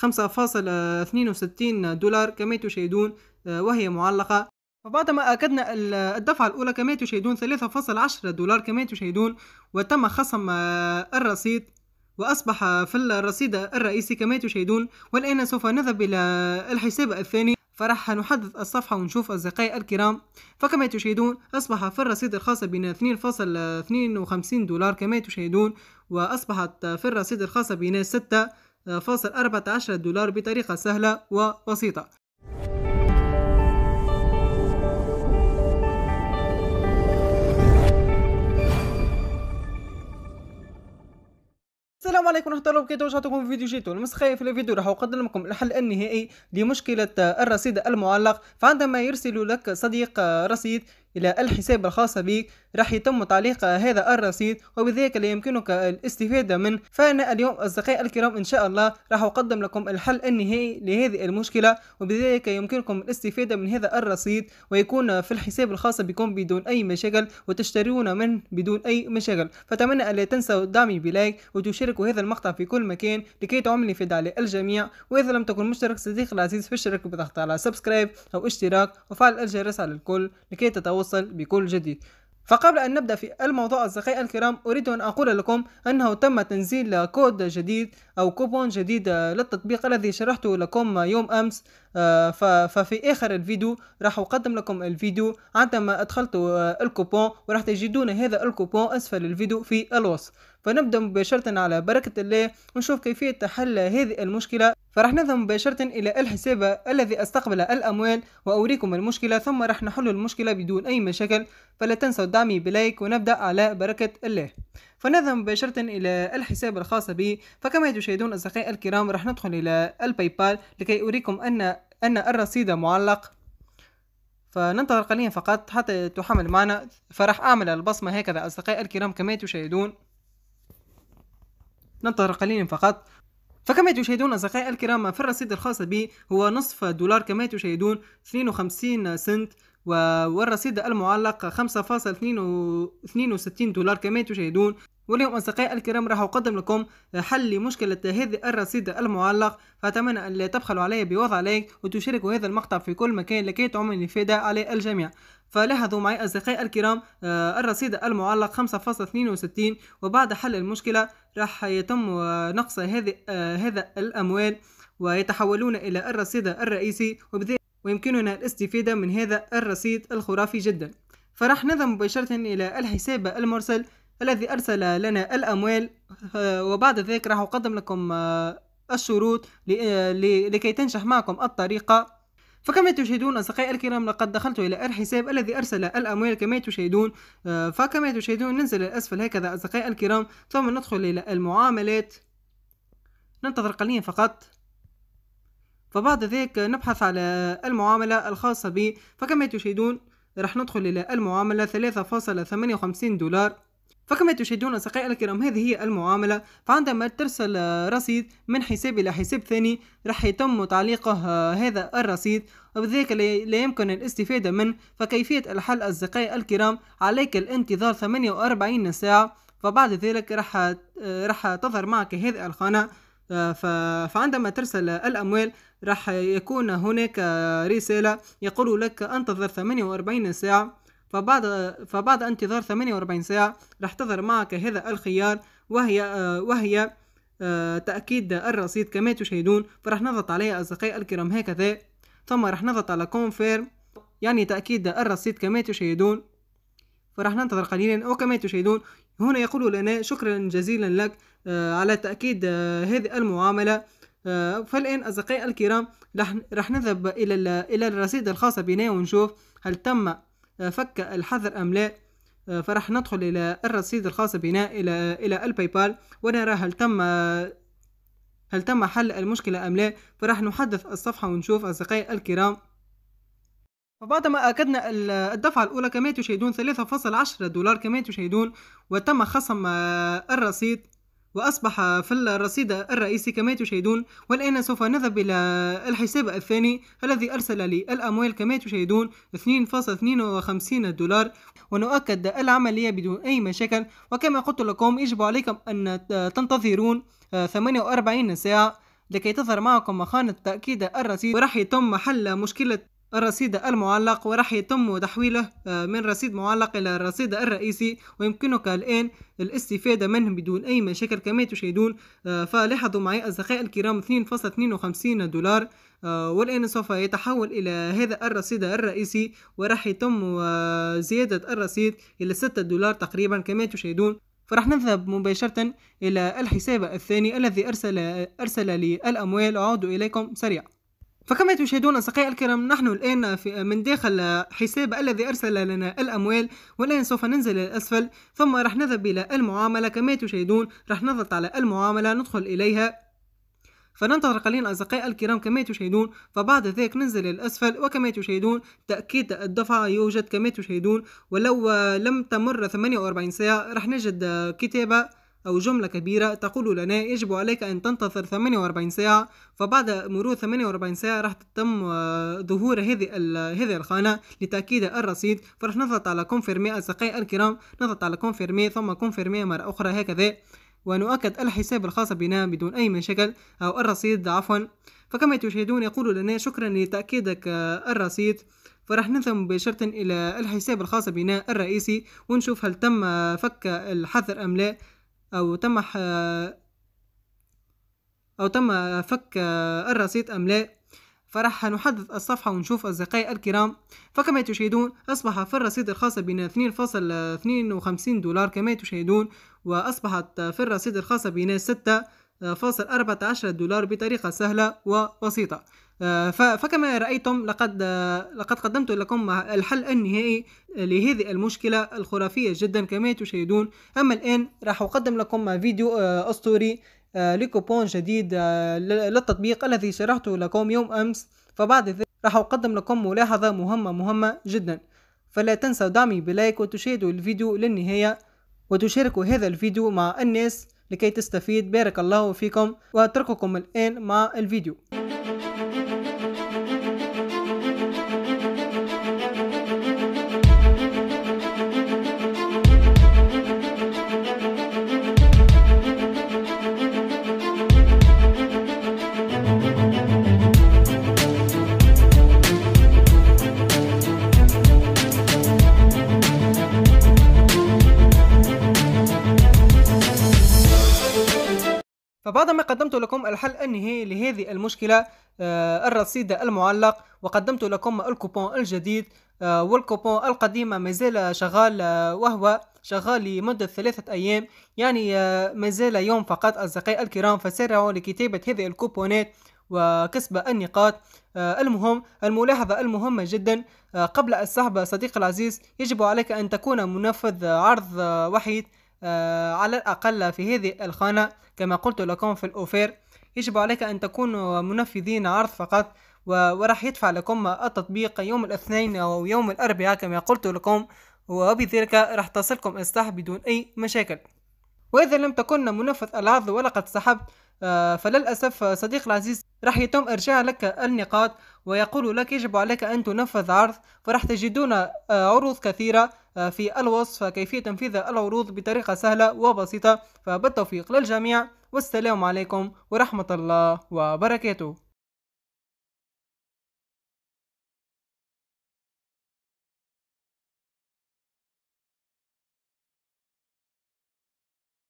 5.62 دولار كما تشاهدون آه، وهي معلقة وبعدما أكدنا الدفعة الأولى كما تشاهدون 3.10 دولار كما تشاهدون وتم خصم آه، الرصيد وأصبح في الرصيد الرئيسي كما تشاهدون والآن سوف نذهب إلى الحساب الثاني فراح نحدث الصفحة ونشوف أصدقائي الكرام فكما تشاهدون أصبح في الرصيد الخاص بنا 2.52 دولار كما تشاهدون وأصبحت في الرصيد الخاص بنا 6 فاصل 14 دولار بطريقة سهلة وبسيطة السلام عليكم ورحمه الله وبركاته وجهتكم في فيديو جديد المسخية في الفيديو راح اقدم لكم الحل النهائي لمشكله الرصيد المعلق فعندما يرسل لك صديق رصيد إلى الحساب الخاص بك راح يتم تعليق هذا الرصيد وبذلك لا يمكنك الاستفادة منه فأنا اليوم أصدقائي الكرام إن شاء الله راح أقدم لكم الحل النهائي لهذه المشكلة وبذلك يمكنكم الاستفادة من هذا الرصيد ويكون في الحساب الخاص بكم بدون أي مشاكل وتشترون منه بدون أي مشاكل فأتمنى ألا تنسوا دعمي بلايك وتشاركوا هذا المقطع في كل مكان لكي تعمل في دعاء الجميع وإذا لم تكن مشترك صديقي العزيز فاشترك بضغط على سبسكرايب أو اشتراك وفعل الجرس على الكل لكي تتواصل التواصل بكل جديد فقبل أن نبدأ في الموضوع أصدقائي الكرام أريد أن أقول لكم أنه تم تنزيل كود جديد أو كوبون جديد للتطبيق الذي شرحته لكم يوم أمس آه، ففي آخر الفيديو راح أقدم لكم الفيديو عندما أدخلت آه، الكوبون وراح تجدون هذا الكوبون أسفل الفيديو في الوصف فنبدأ مباشرة على بركة الله ونشوف كيفية حل هذه المشكلة فرح نذهب مباشرة إلى الحساب الذي استقبل الأموال وأوريكم المشكلة ثم راح نحل المشكلة بدون أي مشاكل فلا تنسوا دعمي بلايك ونبدأ على بركة الله فنذهب مباشرة إلى الحساب الخاص بي فكما تشاهدون أصدقائي الكرام راح ندخل إلى الباي بال لكي أوريكم أن أن الرصيد معلق فننتظر قليلا فقط حتى تحمل معنا فراح أعمل البصمة هكذا أصدقائي الكرام كما تشاهدون ننتظر قليلا فقط فكما تشاهدون أصدقائي الكرام فالرصيد الخاص بي هو نصف دولار كما تشاهدون 52 سنت والرصيد المعلق 5.62 دولار كما تشاهدون واليوم أصدقائي الكرام راح أقدم لكم حل لمشكلة هذه الرصيد المعلق فأتمنى أن لا تبخلوا علي بوضع لايك وتشاركوا هذا المقطع في كل مكان لكي تعمل الإفادة على الجميع فلاحظوا معي أصدقائي الكرام آه، الرصيد المعلق 5.62 وبعد حل المشكلة راح يتم آه، نقص آه، هذا الأموال ويتحولون إلى الرصيد الرئيسي ويمكننا الاستفادة من هذا الرصيد الخرافي جدا فرح نذهب مباشرة إلى الحساب المرسل الذي أرسل لنا الأموال آه، وبعد ذلك راح أقدم لكم آه، الشروط آه، لكي تنجح معكم الطريقة فكما تشاهدون أصدقائي الكرام لقد دخلت إلى الحساب الذي أرسل الأموال كما تشاهدون فكما تشاهدون ننزل الأسفل هكذا أصدقائي الكرام ثم ندخل إلى المعاملات ننتظر قليلا فقط فبعد ذلك نبحث على المعاملة الخاصة بي فكما تشاهدون راح ندخل إلى المعاملة 3.58 دولار فكما تشاهدون أصدقائي الكرام هذه هي المعاملة فعندما ترسل رصيد من حساب إلى حساب ثاني راح يتم تعليقه آه، هذا الرصيد وبذلك لا يمكن الاستفادة منه فكيفية الحل أصدقائي الكرام عليك الانتظار 48 ساعة فبعد ذلك راح آه، راح تظهر معك هذه الخانة آه، فعندما ترسل الأموال راح يكون هناك رسالة يقول لك انتظر 48 ساعة فبعد فبعد انتظار 48 ساعة راح تظهر معك هذا الخيار وهي آه، وهي آه، تأكيد الرصيد كما تشاهدون فراح نضغط عليه أصدقائي الكرام هكذا ثم راح نضغط على كونفيرم يعني تأكيد الرصيد كما تشاهدون فراح ننتظر قليلا وكما تشاهدون هنا يقول لنا شكرا جزيلا لك آه، على تأكيد هذه المعاملة فالآن أصدقائي الكرام راح نذهب إلى إلى الرصيد الخاص بنا ونشوف هل تم آه، فك الحظر أم لا آه، فراح ندخل إلى الرصيد الخاص بنا إلى إلى الباي بال ونرى هل تم هل تم حل المشكلة أم لا فراح نحدث الصفحة ونشوف أصدقائي الكرام فبعدما أكدنا الدفعة الأولى كما تشاهدون 3.10 دولار كما تشاهدون وتم خصم آه، الرصيد وأصبح في الرصيد الرئيسي كما تشاهدون والآن سوف نذهب إلى الحساب الثاني الذي أرسل لي الأموال كما تشاهدون 2.52 دولار ونؤكد العملية بدون أي مشاكل وكما قلت لكم يجب عليكم أن تنتظرون 48 ساعة لكي تظهر معكم مخانة تأكيد الرصيد ورح يتم حل مشكلة الرصيد المعلق وراح يتم تحويله آه، من رصيد معلق إلى الرصيد الرئيسي ويمكنك الآن الاستفادة منه بدون أي مشاكل كما تشاهدون آه، فلاحظوا معي أصدقائي الكرام 2.52 دولار آه، والآن سوف يتحول إلى هذا الرصيد الرئيسي وراح يتم زيادة الرصيد إلى 6 دولار تقريبا كما تشاهدون فرح نذهب مباشرة إلى الحساب الثاني الذي أرسل أرسل لي الأموال أعود إليكم سريعا فكما تشاهدون أصدقائي الكرام نحن الآن من داخل حساب الذي أرسل لنا الأموال والآن سوف ننزل إلى الأسفل ثم راح نذهب إلى المعاملة كما تشاهدون راح نضغط على المعاملة ندخل إليها فننتظر قليلا أصدقائي الكرام كما تشاهدون فبعد ذلك ننزل الأسفل وكما تشاهدون تأكيد الدفعة يوجد كما تشاهدون ولو لم تمر 48 ساعة راح نجد كتابة أو جملة كبيرة تقول لنا يجب عليك أن تنتظر 48 ساعة فبعد مرور 48 ساعة راح تتم آه، ظهور هذه هذه الخانة لتأكيد الرصيد فراح نضغط على كونفيرمي أصدقائي الكرام نضغط على كونفيرمي ثم كونفيرمي مرة أخرى هكذا ونؤكد الحساب الخاص بنا بدون أي مشاكل أو الرصيد عفوا فكما تشاهدون يقول لنا شكرا لتأكيدك آه، الرصيد فراح نذهب مباشرة إلى الحساب الخاص بنا الرئيسي ونشوف هل تم آه، فك الحظر أم لا أو تم أو تم فك الرصيد أم لا فرح نحدد الصفحة ونشوف أصدقائي الكرام فكما تشاهدون أصبح في الرصيد الخاصة بنا 2.52 دولار كما تشاهدون وأصبحت في الرصيد الخاصة بنا 6.14 دولار بطريقة سهلة وبسيطة آه، فكما رأيتم لقد آه، لقد قدمت لكم الحل النهائي لهذه المشكلة الخرافية جدا كما تشاهدون أما الآن راح أقدم لكم فيديو آه، أسطوري لكوبون جديد للتطبيق الذي شرحته لكم يوم أمس فبعد ذلك راح أقدم لكم ملاحظة مهمة مهمة جدا فلا تنسوا دعمي بلايك وتشاهدوا الفيديو للنهاية وتشاركوا هذا الفيديو مع الناس لكي تستفيد بارك الله فيكم وأترككم الآن مع الفيديو ما قدمت لكم الحل النهائي لهذه المشكلة آه، الرصيد المعلق وقدمت لكم الكوبون الجديد آه، والكوبون القديم مازال شغال آه، وهو شغال لمدة ثلاثة أيام يعني مازال يوم فقط أصدقائي الكرام فسارعوا لكتابة هذه الكوبونات وكسب النقاط المهم الملاحظة المهمة جدا قبل السحب صديقي العزيز يجب عليك أن تكون منفذ عرض وحيد آه، على الأقل في هذه الخانة كما قلت لكم في الأوفير يجب عليك أن تكون منفذين عرض فقط وراح يدفع لكم التطبيق يوم الاثنين أو يوم الأربعاء كما قلت لكم وبذلك راح تصلكم السحب بدون أي مشاكل وإذا لم تكن منفذ العرض ولقد سحبت آه، فللأسف صديق العزيز راح يتم إرجاع لك النقاط ويقول لك يجب عليك أن تنفذ عرض فراح تجدون آه، عروض كثيرة آه، في الوصف كيفية تنفيذ العروض بطريقة سهلة وبسيطة فبالتوفيق للجميع والسلام عليكم ورحمة الله وبركاته